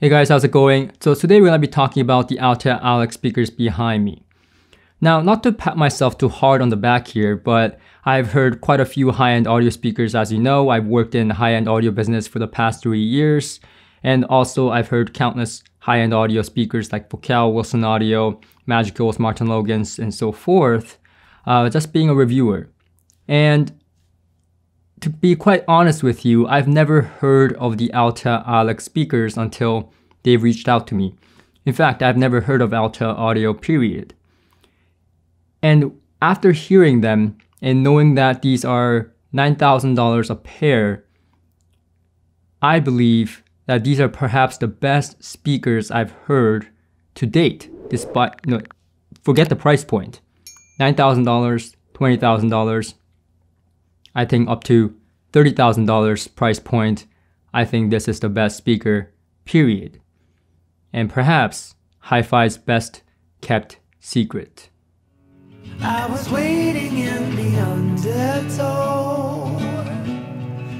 Hey guys, how's it going? So today we're gonna be talking about the Altair Alex speakers behind me. Now, not to pat myself too hard on the back here, but I've heard quite a few high-end audio speakers. As you know, I've worked in high-end audio business for the past three years. And also I've heard countless high-end audio speakers like Vocal, Wilson Audio, Magicals, Martin Logans, and so forth, uh, just being a reviewer. And to be quite honest with you, I've never heard of the Alta Alex speakers until they reached out to me. In fact, I've never heard of Alta Audio, period. And after hearing them and knowing that these are $9,000 a pair, I believe that these are perhaps the best speakers I've heard to date, despite, you know, forget the price point. $9,000, $20,000, I think up to $30,000 price point, I think this is the best speaker, period. And perhaps hi-fi's best kept secret. I was waiting in the undertow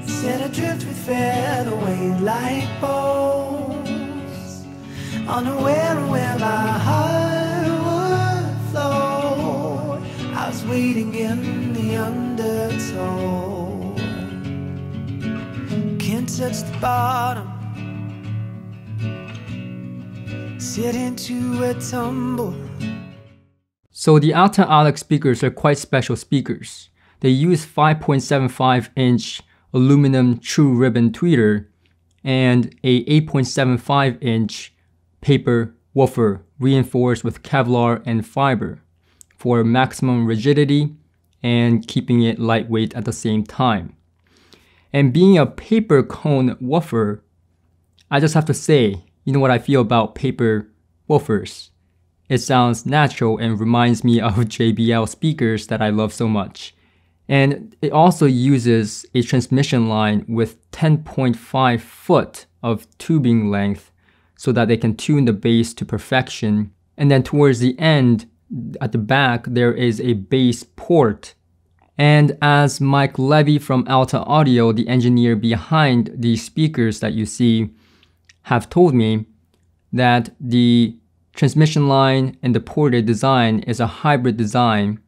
Set adrift with featherweight light bows Unaware of where my heart would flow I was waiting in the sets the bottom Sit into a tumble so the Alta Alex speakers are quite special speakers. They use 5.75 inch aluminum true ribbon tweeter and a 8.75 inch paper woofer reinforced with Kevlar and fiber for maximum rigidity and keeping it lightweight at the same time. And being a paper cone woofer, I just have to say, you know what I feel about paper woofers. It sounds natural and reminds me of JBL speakers that I love so much. And it also uses a transmission line with 10.5 foot of tubing length so that they can tune the bass to perfection. And then towards the end, at the back, there is a bass port and as Mike Levy from Alta Audio, the engineer behind the speakers that you see, have told me that the transmission line and the ported design is a hybrid design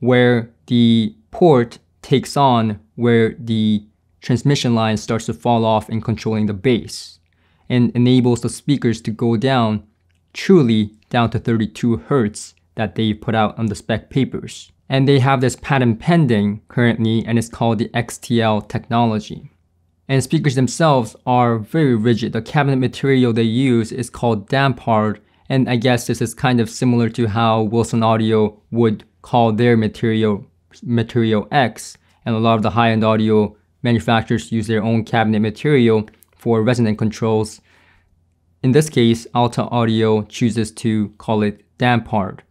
where the port takes on where the transmission line starts to fall off in controlling the bass and enables the speakers to go down truly down to 32 hertz that they put out on the spec papers. And they have this patent pending currently, and it's called the XTL technology. And speakers themselves are very rigid. The cabinet material they use is called dampard, and I guess this is kind of similar to how Wilson Audio would call their material material X, and a lot of the high-end audio manufacturers use their own cabinet material for resonant controls. In this case, Alta Audio chooses to call it dampard.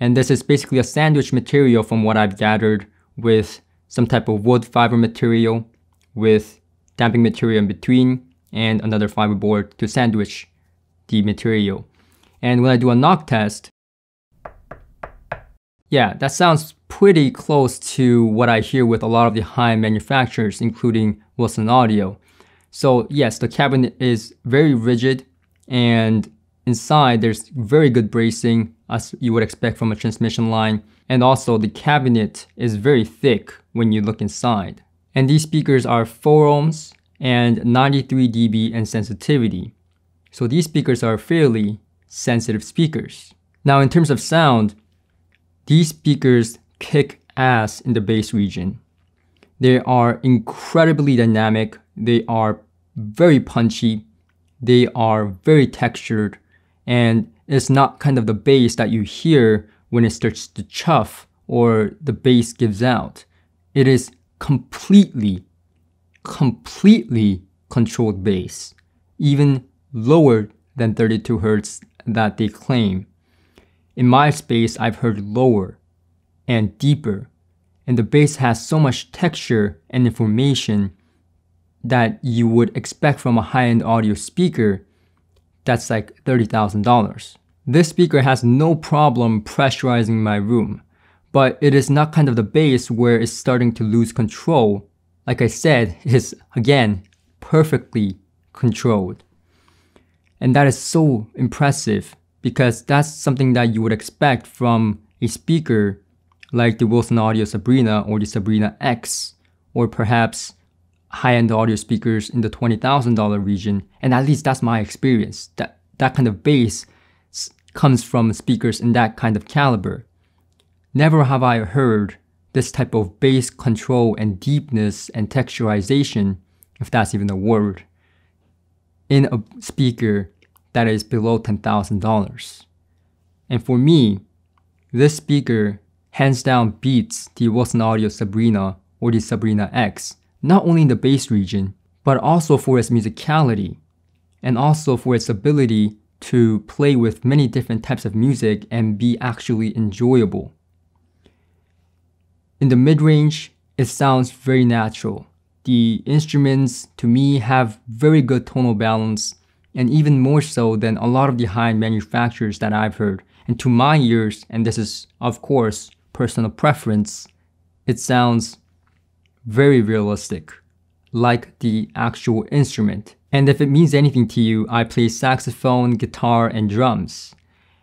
And this is basically a sandwich material from what I've gathered with some type of wood fiber material with damping material in between and another fiber board to sandwich the material. And when I do a knock test, yeah, that sounds pretty close to what I hear with a lot of the high manufacturers, including Wilson Audio. So yes, the cabinet is very rigid and inside there's very good bracing as you would expect from a transmission line. And also the cabinet is very thick when you look inside. And these speakers are 4 ohms and 93 dB in sensitivity. So these speakers are fairly sensitive speakers. Now in terms of sound, these speakers kick ass in the bass region. They are incredibly dynamic, they are very punchy, they are very textured, and is not kind of the bass that you hear when it starts to chuff or the bass gives out. It is completely, completely controlled bass, even lower than 32 hertz that they claim. In my space, I've heard lower and deeper, and the bass has so much texture and information that you would expect from a high-end audio speaker that's like $30,000. This speaker has no problem pressurizing my room, but it is not kind of the bass where it's starting to lose control. Like I said, it is again perfectly controlled. And that is so impressive because that's something that you would expect from a speaker like the Wilson Audio Sabrina or the Sabrina X, or perhaps high-end audio speakers in the $20,000 region. And at least that's my experience. That, that kind of bass comes from speakers in that kind of caliber. Never have I heard this type of bass control and deepness and texturization, if that's even a word, in a speaker that is below $10,000. And for me, this speaker hands down beats the Wilson Audio Sabrina or the Sabrina X, not only in the bass region, but also for its musicality, and also for its ability to play with many different types of music and be actually enjoyable. In the mid range, it sounds very natural. The instruments, to me, have very good tonal balance, and even more so than a lot of the high end manufacturers that I've heard. And to my ears, and this is, of course, personal preference, it sounds very realistic like the actual instrument. And if it means anything to you, I play saxophone, guitar, and drums.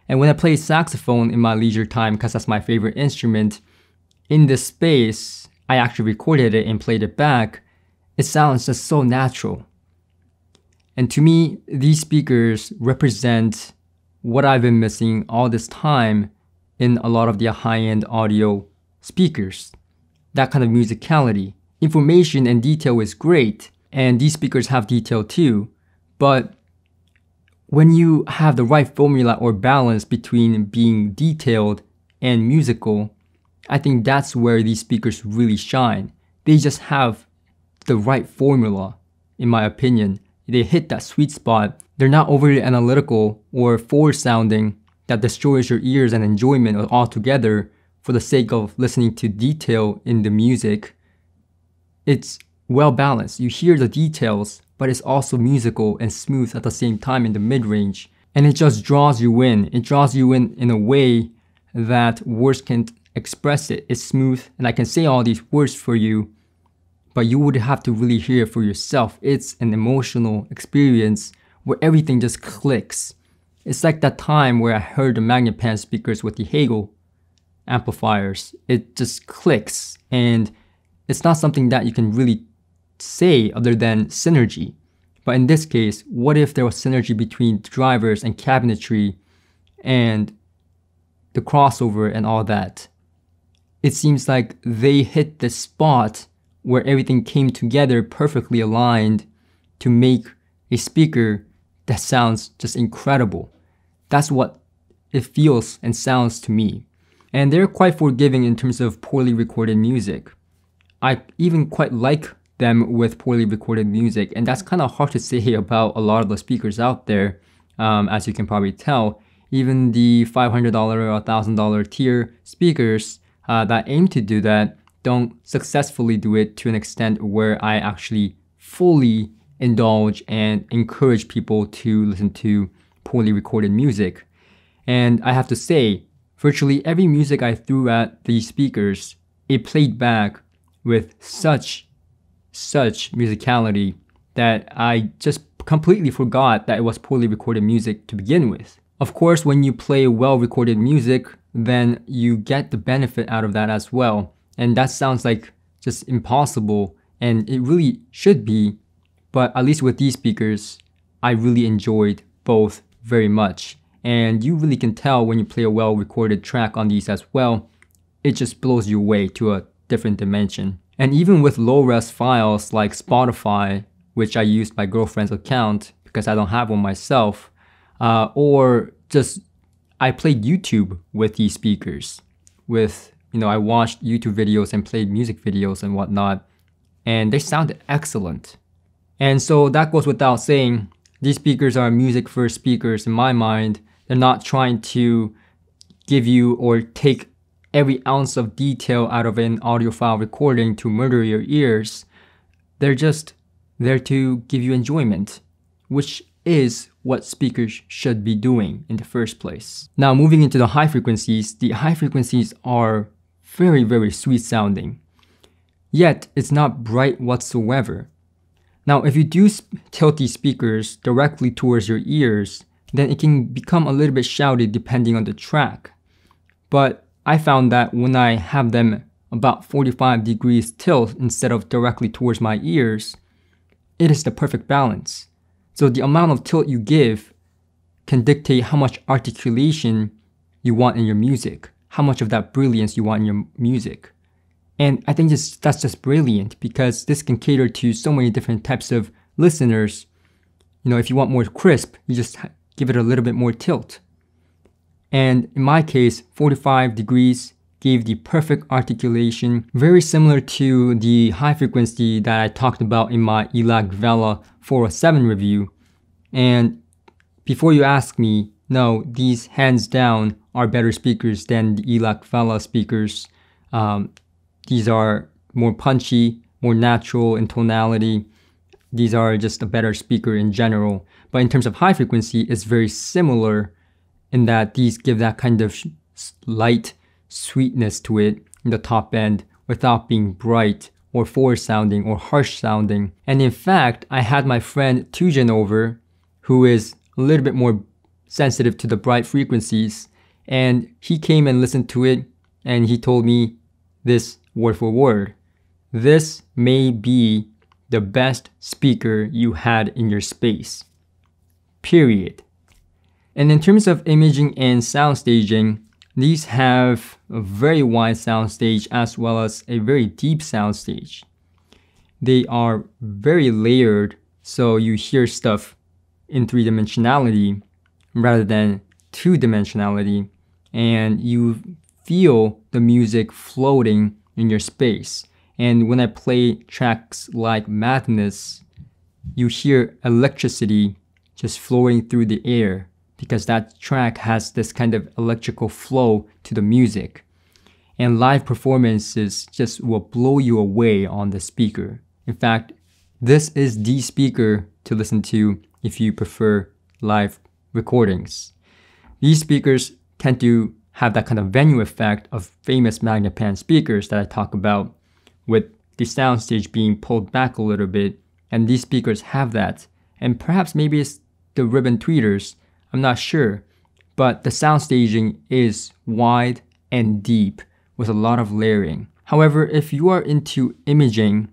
And when I play saxophone in my leisure time, because that's my favorite instrument, in this space, I actually recorded it and played it back. It sounds just so natural. And to me, these speakers represent what I've been missing all this time in a lot of the high-end audio speakers. That kind of musicality information and detail is great, and these speakers have detail too, but when you have the right formula or balance between being detailed and musical, I think that's where these speakers really shine. They just have the right formula, in my opinion. They hit that sweet spot. They're not overly analytical or force sounding that destroys your ears and enjoyment altogether for the sake of listening to detail in the music. It's well balanced. You hear the details, but it's also musical and smooth at the same time in the mid range. And it just draws you in. It draws you in in a way that words can't express it. It's smooth, and I can say all these words for you, but you would have to really hear it for yourself. It's an emotional experience where everything just clicks. It's like that time where I heard the MagnaPan speakers with the Hegel amplifiers. It just clicks and it's not something that you can really say other than synergy. But in this case, what if there was synergy between drivers and cabinetry and the crossover and all that? It seems like they hit the spot where everything came together perfectly aligned to make a speaker that sounds just incredible. That's what it feels and sounds to me. And they're quite forgiving in terms of poorly recorded music. I even quite like them with poorly recorded music, and that's kind of hard to say about a lot of the speakers out there, um, as you can probably tell. Even the $500 or $1,000 tier speakers uh, that aim to do that don't successfully do it to an extent where I actually fully indulge and encourage people to listen to poorly recorded music. And I have to say, virtually every music I threw at these speakers, it played back with such, such musicality that I just completely forgot that it was poorly recorded music to begin with. Of course, when you play well recorded music, then you get the benefit out of that as well. And that sounds like just impossible, and it really should be. But at least with these speakers, I really enjoyed both very much. And you really can tell when you play a well recorded track on these as well. It just blows you away to a different dimension. And even with low res files like Spotify, which I used my girlfriend's account because I don't have one myself, uh, or just I played YouTube with these speakers. With you know, I watched YouTube videos and played music videos and whatnot, and they sounded excellent. And so that goes without saying, these speakers are music first speakers in my mind. They're not trying to give you or take every ounce of detail out of an audio file recording to murder your ears. They're just there to give you enjoyment, which is what speakers should be doing in the first place. Now, moving into the high frequencies, the high frequencies are very, very sweet sounding, yet it's not bright whatsoever. Now, if you do tilt these speakers directly towards your ears, then it can become a little bit shouty depending on the track. But I found that when I have them about 45 degrees tilt instead of directly towards my ears, it is the perfect balance. So the amount of tilt you give can dictate how much articulation you want in your music, how much of that brilliance you want in your music. And I think that's just brilliant because this can cater to so many different types of listeners. You know, if you want more crisp, you just give it a little bit more tilt. And in my case, 45 degrees gave the perfect articulation, very similar to the high frequency that I talked about in my ELAC Vela 407 review. And before you ask me, no, these hands down are better speakers than the ELAC Vela speakers. Um, these are more punchy, more natural in tonality. These are just a better speaker in general. But in terms of high frequency, it's very similar in that these give that kind of light sweetness to it in the top end without being bright or forward sounding or harsh sounding. And in fact, I had my friend Tujan over, who is a little bit more sensitive to the bright frequencies, and he came and listened to it and he told me this word for word. This may be the best speaker you had in your space. Period. And in terms of imaging and sound staging, these have a very wide sound stage as well as a very deep sound stage. They are very layered, so you hear stuff in three dimensionality rather than two dimensionality, and you feel the music floating in your space. And when I play tracks like Madness, you hear electricity just flowing through the air because that track has this kind of electrical flow to the music. And live performances just will blow you away on the speaker. In fact, this is the speaker to listen to if you prefer live recordings. These speakers tend to have that kind of venue effect of famous MagnaPan speakers that I talk about, with the soundstage being pulled back a little bit, and these speakers have that. And perhaps maybe it's the ribbon tweeters I'm not sure, but the sound staging is wide and deep with a lot of layering. However, if you are into imaging,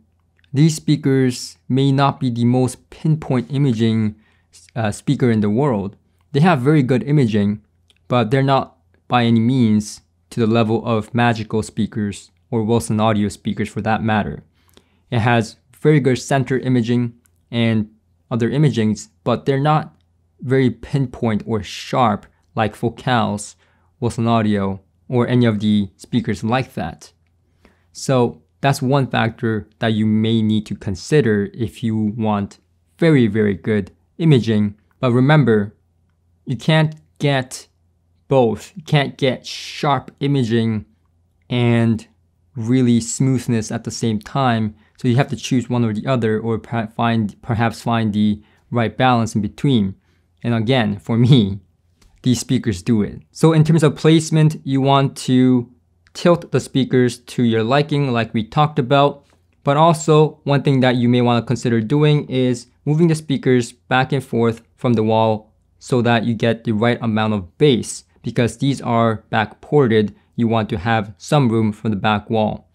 these speakers may not be the most pinpoint imaging uh, speaker in the world. They have very good imaging, but they're not by any means to the level of magical speakers or Wilson Audio speakers for that matter. It has very good center imaging and other imagings, but they're not very pinpoint or sharp like vocals was an audio or any of the speakers like that. So that's one factor that you may need to consider if you want very, very good imaging. But remember, you can't get both. You can't get sharp imaging and really smoothness at the same time. So you have to choose one or the other or find perhaps find the right balance in between. And again, for me, these speakers do it. So in terms of placement, you want to tilt the speakers to your liking like we talked about. But also, one thing that you may want to consider doing is moving the speakers back and forth from the wall so that you get the right amount of bass because these are back ported, you want to have some room from the back wall.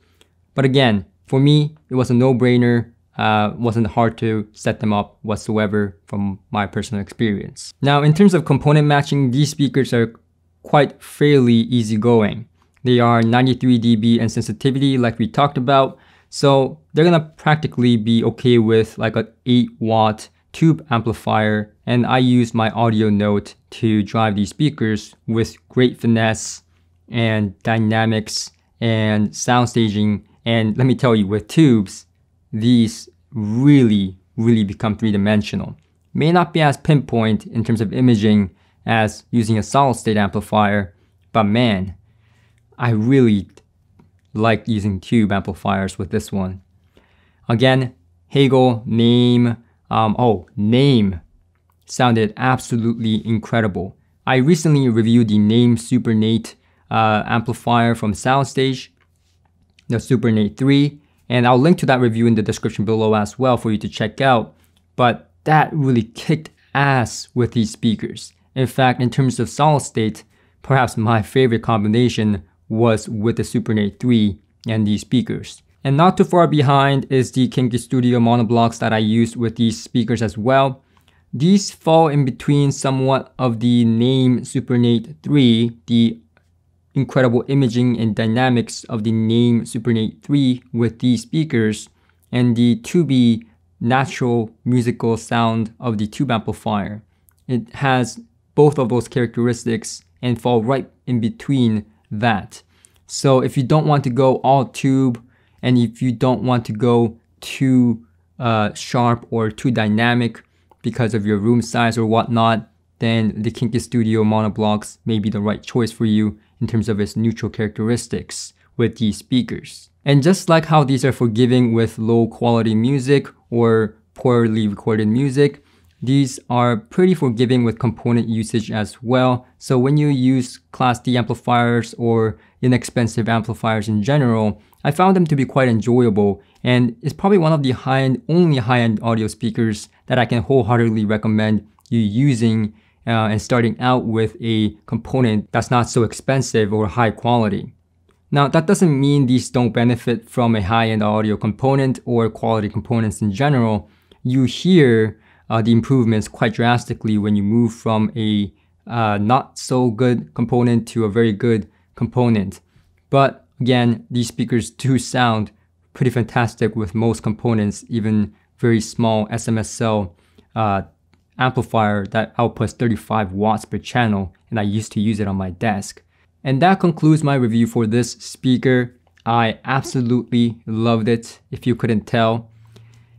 But again, for me, it was a no-brainer uh, wasn't hard to set them up whatsoever from my personal experience. Now, in terms of component matching, these speakers are quite fairly easygoing. They are 93 dB in sensitivity like we talked about, so they're gonna practically be okay with like an 8 watt tube amplifier and I use my audio note to drive these speakers with great finesse and dynamics and sound staging and let me tell you with tubes these really, really become three-dimensional. May not be as pinpoint in terms of imaging as using a solid state amplifier, but man, I really like using tube amplifiers with this one. Again, Hegel, name, um, oh, name sounded absolutely incredible. I recently reviewed the name Supernate uh, amplifier from Soundstage, the Supernate 3, and I'll link to that review in the description below as well for you to check out. But that really kicked ass with these speakers. In fact, in terms of solid state, perhaps my favorite combination was with the Supernate 3 and these speakers. And not too far behind is the Kinky Studio monoblocks that I used with these speakers as well. These fall in between somewhat of the name Supernate 3, the incredible imaging and dynamics of the name Supernate 3 with these speakers and the 2B natural musical sound of the tube amplifier. It has both of those characteristics and fall right in between that. So if you don't want to go all tube and if you don't want to go too uh, sharp or too dynamic because of your room size or whatnot, then the Kinky Studio monoblocks may be the right choice for you in terms of its neutral characteristics with these speakers. And just like how these are forgiving with low quality music or poorly recorded music, these are pretty forgiving with component usage as well. So when you use Class D amplifiers or inexpensive amplifiers in general, I found them to be quite enjoyable and it's probably one of the high-end, only high-end audio speakers that I can wholeheartedly recommend you using uh, and starting out with a component that's not so expensive or high quality. Now, that doesn't mean these don't benefit from a high-end audio component or quality components in general. You hear uh, the improvements quite drastically when you move from a uh, not so good component to a very good component. But again, these speakers do sound pretty fantastic with most components, even very small SMSL uh, amplifier that outputs 35 watts per channel and I used to use it on my desk. And that concludes my review for this speaker. I absolutely loved it if you couldn't tell.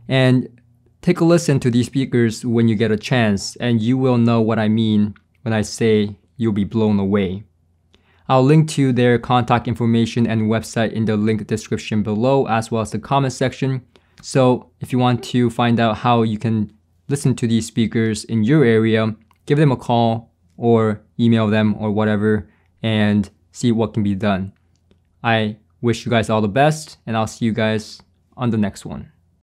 And take a listen to these speakers when you get a chance and you will know what I mean when I say you'll be blown away. I'll link to their contact information and website in the link description below as well as the comment section. So if you want to find out how you can listen to these speakers in your area, give them a call or email them or whatever and see what can be done. I wish you guys all the best and I'll see you guys on the next one.